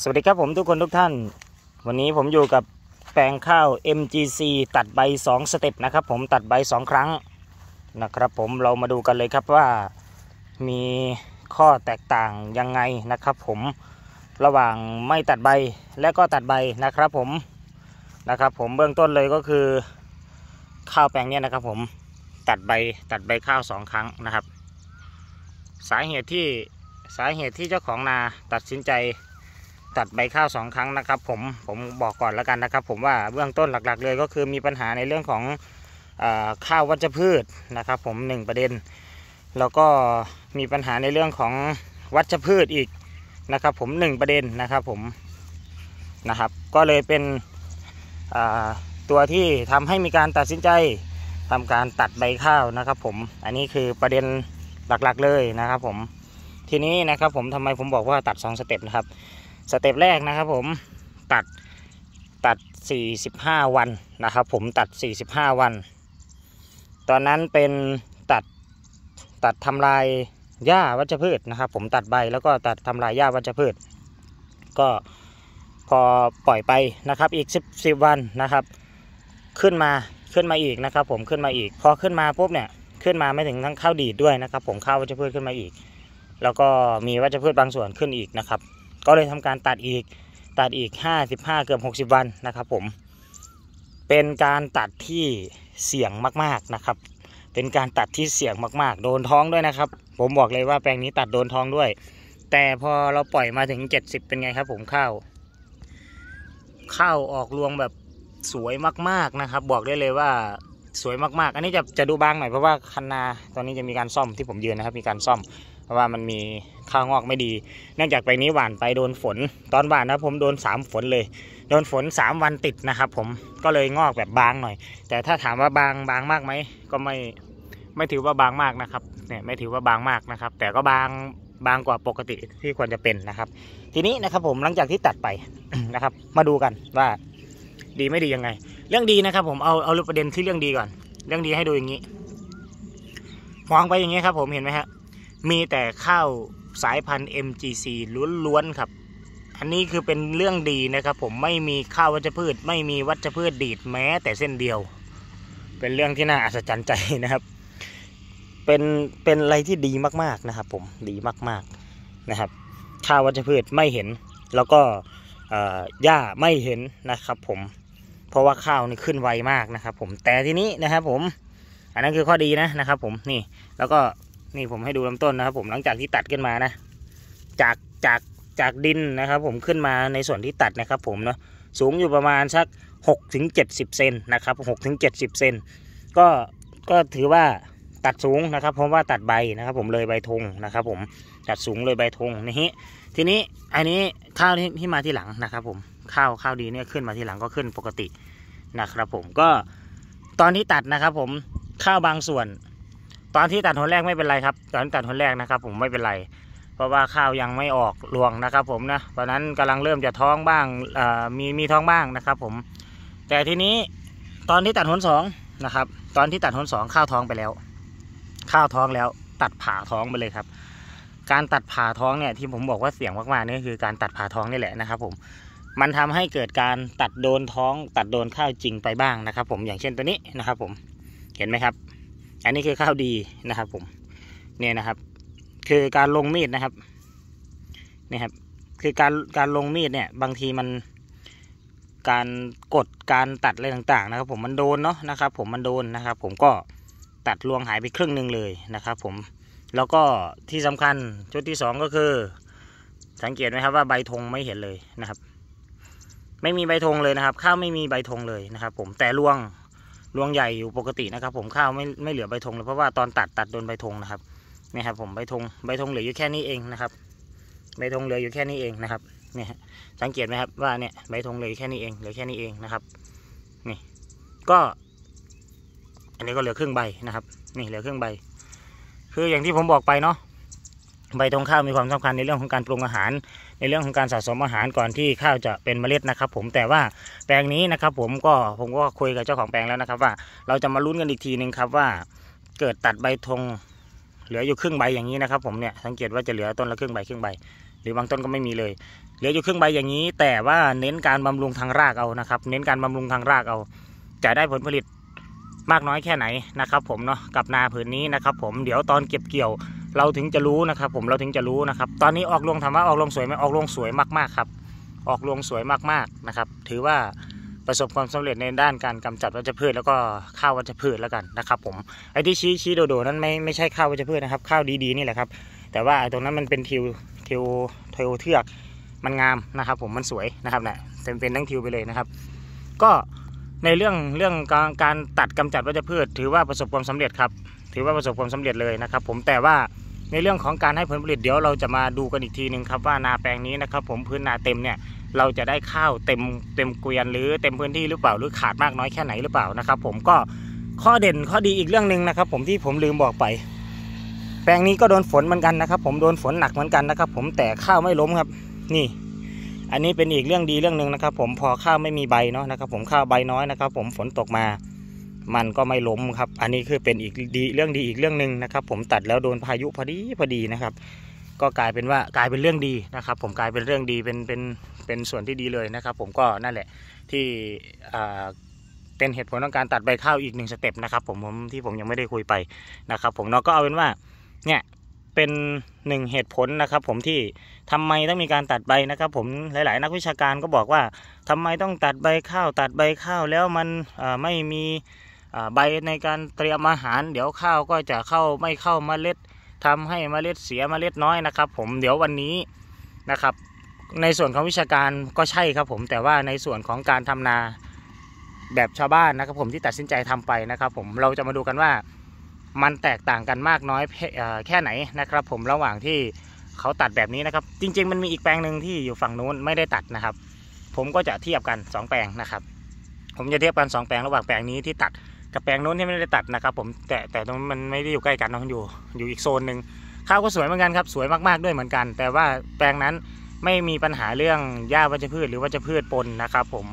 สวัสดีครับผมทุกคนทุกท่าน วันนี้ผมอยู่กับแปลงข้าว MGC ตัดใบ 2 สเต็ปนะครับ ผมตัดใบ 2 ครั้งนะครับ ผมเรามาดูกันเลยครับว่ามีข้อแตกต่างยังไงนะครับ ผมระหว่างไม่ตัดใบและก็ตัดใบนะครับผมนะครับผมเบื้องต้นเลยก็คือ ข้าวแปลงเนี้ยนะครับผมตัดใบตัดใบข้าว 2 ครั้งนะครับ สาเหตุที่สาเหตุที่เจ้าของนาตัดสินใจตัดใบข้าวสองครั้งนะครับผมผมบอกก่อนแล้วกันนะครับ ผมว่าเบื้องต้นหลัก ๆเลย ก็คือมีปัญหาในเรื่องของข้าววัชพืชนะครับ ผม 1 ประเด็นแล้วก็มีปัญหาในเรื่องของวัชพืชอีกนะครับ ผม 1 ประเด็นนะครับผมนะครับ ก็เลยเป็นตัวที่ทำให้มีการตัดสินใจทำการตัดใบข้าวนะครับ ผมอันนี้คือประเด็นหลักๆ เลยนะครับ ผมทีนี้นะครับผมทำไมผมบอกว่าตัด 2 สเต็ปนะครับสเต็ปแรกนะครับผมตัดตัด 45 วันนะครับ ผมตัด 45 วัน ตอนนั้นเป็นตัดตัดทำลายหญ้าวัชพืชนะครับ ผมตัดใบแล้วก็ตัดทำลายหญ้าวัชพืช ก็พอปล่อยไปนะครับอีก 10 1วันนะครับขึ้นมาขึ้นมาอีกนะครับ ผมขึ้นมาอีกพอขึ้นมาปุ๊บเนี่ยขึ้นมาไม่ถึงทั้งข้าวดีดด้วยนะครับ ผมข้าววัชพืชขึ้นมาอีก แล้วก็มีวัชพืชบางส่วนขึ้นอีกนะครับก็เลยทำการตัดอีกตัดอีก 55 เกือบ 60 วันนะครับผม เป็นการตัดที่เสี่ยงมากๆนะครับ เป็นการตัดที่เสี่ยงมาก ๆ โดนท้องด้วยนะครับ ผมบอกเลยว่าแปลงนี้ตัดโดนท้องด้วย แต่พอเราปล่อยมาถึง 70 เป็นไงครับ ผม ข้าวข้าวออกรวงแบบสวยมาก ๆนะครับ บอกได้เลยว่าสวยมากๆ อันนี้จะจะดูบางหน่อยเพราะว่าคันนา ตอนนี้จะมีการซ่อมที่ผมยืนนะครับ มีการซ่อมพราะว่ามันมีข้าวงอกไม่ดีเนื่องจากไปนี้หวานไปโดนฝนตอนหวานนะผมโดน3ฝนเลย โดนฝน3วันติดนะครับ ผมก็เลยงอกแบบบางหน่อย แต่ถ้าถามว่าบางบางมากไหมก็ไม่ไม่ถือว่าบางมากนะครับ เนี่ย ไม่ถือว่าบางมากนะครับ แต่ก็บางบางกว่าปกติที่ควรจะเป็นนะครับ ทีนี้นะครับ ผมหลังจากที่ตัดไปนะครับ มาดูกันว่า ดีไม่ดียังไง เรื่องดีนะครับ ผมเอาเอาประเด็นที่เรื่องดีก่อน เรื่องดีให้ดูอย่างนี้มองไปอย่างนี้ครับ ผมเห็นไหมฮะมีแต่ข้าวสายพันธุ์ MGC ล้วนๆครับ อันนี้คือเป็นเรื่องดีนะครับ ผมไม่มีข้าววัชพืช ไม่มีวัชพืชดีดแม้แต่เส้นเดียว เป็นเรื่องที่น่าอัศจรรย์ใจนะครับ เป็นเป็นอะไรที่ดีมากๆนะครับ ผมดีมาก ๆนะครับข้าววัชพืชไม่เห็น แล้วก็หญ้าไม่เห็นนะครับ ผมเพราะว่าข้าวนี่ขึ้นไวมากนะครับ ผมแต่ทีนี้นะครับ ผม อันนั้นคือข้อดีนะนะครับ ผมนี่แล้วก็นี่ผมให้ดูลำต้นนะครับ ผมหลังจากที่ตัดขึ้นมานะจากจากจากดินนะครับ ผมขึ้นมาในส่วนที่ตัดนะครับ ผมเนาะสูงอยู่ประมาณสัก6ถึง70เซนนะครับ6ถึง70เซนก็ก็ถือว่าตัดสูงนะครับเพราะว่าตัดใบนะครับ ผมเลยใบธงนะครับ ผมตัดสูงเลยใบธงนี่ทีนี้อันนี้ข้าวที่มาที่หลังนะครับ ผมข้าวข้าวดีเนี่ยขึ้นมาที่หลังก็ขึ้นปกตินะครับผมก็ตอนที่ตัดนะครับ ผมข้าวบางส่วนตอนที่ตัดหัวแรกไม่เป็นไรครับ ตอนตัดหัวแรกนะครับ ผมไม่เป็นไร เพราะว่าข้าวยังไม่ออกรวงนะครับ ผมนะตอนนั้นกำลังเริ่มจะท้องบ้างมีมีท้องบ้างนะครับ ผม แต่ทีนี้ ตอนที่ตัดหนสองนะครับ ตอนที่ตัดหนสองข้าวท้องไปแล้ว ข้าวท้องแล้ว ตัดผ่าท้องไปเลยครับ การตัดผ่าท้องเนี่ยที่ผมบอกว่าเสี่ยงมากๆนี่ คือการตัดผ่าท้องนี่แหละนะครับ ผมมันทำให้เกิดการตัดโดนท้อง ตัดโดนข้าวจริงไปบ้างนะครับ ผมอย่างเช่นตัวนี้นะครับ ผมเห็นไหมครับอันนี้คือข้าวดีนะครับผม เนี่ยนะครับคือการลงมีด นะครับนี่ครับ คือการการลงมีดเนี่ยบางทีมันการกดการตัดอะไรต่าง ๆนะครับ ผมมันโดนเนาะนะครับ ผมมันโดนนะครับ ผมก็ตัดรวงหายไปครึ่งหนึ่งเลยนะครับ ผมแล้วก็ที่สำคัญชุดที่2ก็คือ สังเกตไหมครับ ว่าใบธงไม่เห็นเลยนะครับ ไม่มีใบธงเลยนะครับข้าวไม่มีใบธงเลยนะครับ ผมแต่รวงรวงใหญ่อยู่ปกตินะครับผมข้าวไม่ไม่เหลือ ใบธงเลยเพราะว่าตอนตัดตัดโดนใบธงนะครับนี่ครับผมใบธงใบธงเหลืออยู่แค่นี้เองนะครับใบธงเหลืออยู่แค่นี้เองนะครับเนี่ยสังเกตไหมครับว่าเนี่ยใบธงเหลือแค่นี้เองเหลือแค่นี้เองนะครับ นี่ก็ อันนี้ก็เหลือครึ่งใบนะครับ นี่เหลือครึ่งใบคืออย่างที่ผมบอกไปเนาะใบตรงข้าวมีความสำคัญในเรื่องของการปรุงอาหาร ในเรื่องของการสะสมอาหารก่อนที่ข้าวจะเป็นเมล็ดนะครับ ผมแต่ว่าแปลงนี้นะครับ ผมก็ผมก็คุยกับเจ้าของแปลงแล้วนะครับ ว่าเราจะมาลุ้นกันอีกทีหนึ่งครับว่า เกิดตัดใบธงเหลืออยู่ครึ่งใบอย่างนี้นะครับผมเนี่ยสังเกตว่าจะเหลือต้นละครึ่งใบครึ่งใบ หรือบางต้นก็ไม่มีเลย เหลืออยู่ครึ่งใบอย่างนี้ แต่ว่าเน้นการบำรุงทางรากเอานะครับ เน้นการบำรุงทางรากเอา จะได้ผลผลิตมากน้อยแค่ไหนนะครับ ผมเนาะกับนาผืนนี้นะครับ ผมเดี๋ยวตอนเก็บเกี่ยวเราถึงจะรู้นะครับ ผมเราถึงจะรู้นะครับ ตอนนี้ออกลวงถามว่าออกลวงสวยไหมออกลวงสวยมากๆครับ ออกลวงสวยมากๆนะครับ ถือว่าประสบความสำเร็จในด้านการกำจัดวัชพืช แล้วก็ข้าววัชพืชแล้วกันนะครับ ผมไอ้ที่ชี้ชี้โดดๆนั้นไม่ไม่ใช่ข้าววัชพืชนะครับข้าวดีๆนี่แหละครับ แต่ว่าตรงนั้นมันเป็นทิวทิวทิวเทือกมันงามนะครับ ผมมันสวยนะครับเนะเต็มเป็นทั้งทิวไปเลยนะครับ ก็ในเรื่องเรื่องการการตัดกำจัดวัชพืช ถือว่าประสบความสำเร็จครับถือว่าประสบความสำเร็จเลยนะครับ ผมแต่ว่าในเรื่องของการให้ผลผลิตเดี๋ยวเราจะมาดูกันอีกทีหนึ่งครับ ว่านาแปลงนี้นะครับ ผมพื้นนาเต็มเนี่ย เราจะได้ข้าวเต็มเต็มเกวียนหรือเต็มพื้นที่หรือเปล่า หรือขาดมากน้อยแค่ไหนหรือเปล่านะครับ ผมก็ข้อเด่นข้อดีอีกเรื่องหนึ่งนะครับ ผมที่ผมลืมบอกไป แปลงนี้ก็โดนฝนเหมือนกันนะครับผมโดนฝนหนักเหมือนกันนะครับ ผมแต่ข้าวไม่ล้มครับ นี่ อันนี้เป็นอีกเรื่องดีเรื่องหนึ่งนะครับ ผมพอข้าวไม่มีใบเนาะนะครับผมข้าวใบน้อยนะครับ ผมฝนตกมามันก็ไม่ล้มครับ อันนี้คือเป็นอีกดีเรื่องดีอีกเรื่องหนึ่งนะครับ ผมตัดแล้วโดนพายุพอดีพอดีนะครับ ก็กลายเป็นว่ากลายเป็นเรื่องดีนะครับ ผมกลายเป็นเรื่องดีเป็นเป็นเป็นส่วนที่ดีเลยนะครับ ผมก็นั่นแหละที่เป็นเหตุผลของการตัดใบข้าวอีกหนึ่งสเต็ปนะครับ ผมผมที่ผมยังไม่ได้คุยไปนะครับ ผมเนาะก็เอาเป็นว่าเนี่ยเป็นหนึ่งเหตุผลนะครับ ผมที่ทำไมต้องมีการตัดใบนะครับ ผมหลายๆนักวิชาการก็บอกว่า ทำไมต้องตัดใบข้าวตัดใบข้าวแล้วมันไม่มีใบในการเตรียมอาหาร เดี๋ยวข้าวก็จะเข้าไม่เข้าเมล็ด ทำให้เมล็ดเสียเมล็ดน้อยนะครับ ผมเดี๋ยววันนี้นะครับ ในส่วนของวิชาการก็ใช่ครับ ผมแต่ว่าในส่วนของการทำนาแบบชาวบ้านนะครับ ผมที่ตัดสินใจทำไปนะครับ ผมเราจะมาดูกันว่ามันแตกต่างกันมากน้อยแค่ไหนนะครับ ผมระหว่างที่เขาตัดแบบนี้นะครับ จริงๆมันมีอีกแปลงหนึ่งที่อยู่ฝั่งนู้นไม่ได้ตัดนะครับ ผมก็จะเทียบกัน 2 แปลงนะครับ ผมจะเทียบกัน2แปลง ระหว่างแปลงนี้ที่ตัดกับแปลงนู้นที่ไม่ได้ตัดนะครับ ผมแต่แต่ตรงมันไม่ได้อยู่ใกล้กันนะอยู่ อยู่อีกโซนหนึ่งข้าวก็สวยเหมือนกันครับสวยมากๆด้วยเหมือนกัน แต่ว่าแปลงนั้นไม่มีปัญหาเรื่องหญ้าวัชพืชหรือวัชพืชปนนะครับ ผม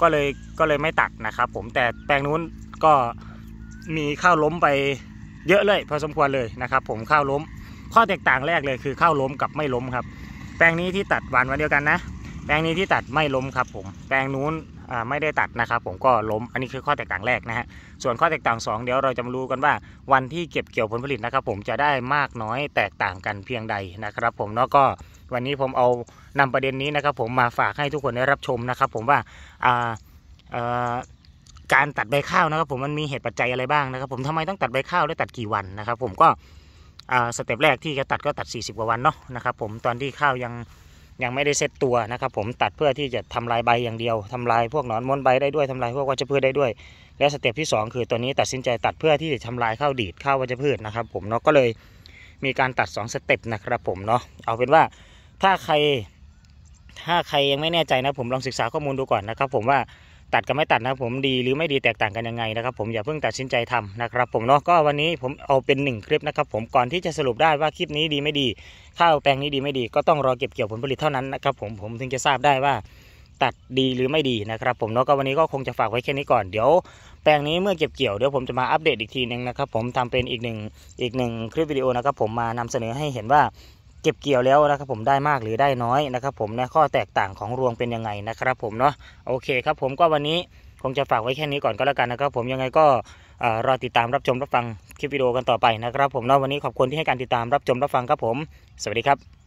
ก็เลยก็เลยไม่ตัดนะครับผมแต่แปลงนู้นก็มีข้าวล้มไปเยอะเลยพอสมควรเลยนะครับ ผมข้าวล้ม ข้อแตกต่างแรกเลยคือข้าวล้มกับไม่ล้มครับ แปลงนี้ที่ตัดหวานวันเดียวกันนะ แปลงนี้ที่ตัดไม่ล้มครับ ผมแปลงนู้นไม่ได้ตัดนะครับ ผมก็ล้มอันนี้คือข้อแตกต่างแรกนะฮะส่วนข้อแตกต่าง2เดี๋ยวเราจะมารู้กันว่า วันที่เก็บเกี่ยวผลผลิตนะครับผมจะได้มากน้อยแตกต่างกันเพียงใดนะครับ ผมเนาะก็วันนี้ผมเอานำประเด็นนี้นะครับ ผมมาฝากให้ทุกคนได้รับชมนะครับ ผมว่าการตัดใบข้าวนะครับ ผมมันมีเหตุปัจจัยอะไรบ้างนะครับ ผมทำไมต้องตัดใบข้าวและตัดกี่วันนะครับ ผมก็สเต็ปแรกที่จะตัดก็ตัด40กว่าวันเนาะนะครับ ผมตอนที่ข้าวยังยังไม่ได้เซตตัวนะครับผมตัดเพื่อที่จะทำลายใบอย่างเดียว ทำลายพวกหนอนม้วนใบได้ด้วยทำลายพวกวัชพืชได้ด้วย และสเต็ปที่ 2 คือตัวนี้ตัดสินใจตัดเพื่อที่จะทำลายข้าวดีดข้าววัชพืชนะครับ ผมเนาะก็เลยมีการตัด2สเต็ปนะครับผมเนาะเอาเป็นว่าถ้าใครถ้าใครยังไม่แน่ใจนะ ผมลองศึกษาข้อมูลดูก่อนนะครับผมว่าตัดกับไม่ตัดนะผมดีหรือไม่ดีแตกต่างกันยังไงนะครับผมอย่าเพิ่งตัดสินใจทำนะครับผมเนาะก็วันนี้ผมเอาเป็นหนึ่งคลิปนะครับผมก่อนที่จะสรุปได้ว่าคลิปนี้ดีไม่ดีข้าวแปลงนี้ดีไม่ดี ก็ต้องรอเก็บเกี่ยวผลผลิตเท่านั้นนะครับ ผมผมถึงจะทราบได้ว่า ตัดดีหรือไม่ดีนะครับ ผมเนาะก็วันนี้ก็คงจะฝากไว้แค่นี้ก่อนเดี๋ยวแปลงนี้เมื่อเก็บเกี่ยวเดี๋ยวผมจะมาอัปเดตอีกทีนึงนะครับผมทำเป็นอีกหนึ่งอีกหนึ่งคลิปวิดีโอนะครับผมมานำเสนอให้เห็นว่าเก็บเกี่ยวแล้วนะครับผมได้มากหรือได้น้อยนะครับผมนะข้อแตกต่างของรวงเป็นยังไงนะครับ ผมเนาะโอเคครับ ผมก็วันนี้คงจะฝากไว้แค่นี้ก่อนก็แล้วกันนะครับผมยังไงก็รอติดตามรับชมรับฟังคลิปวิดีโอกันต่อไปนะครับ ผมเนาะวันนี้ขอบคุณที่ให้การติดตามรับชมรับฟังครับผม สวัสดีครับ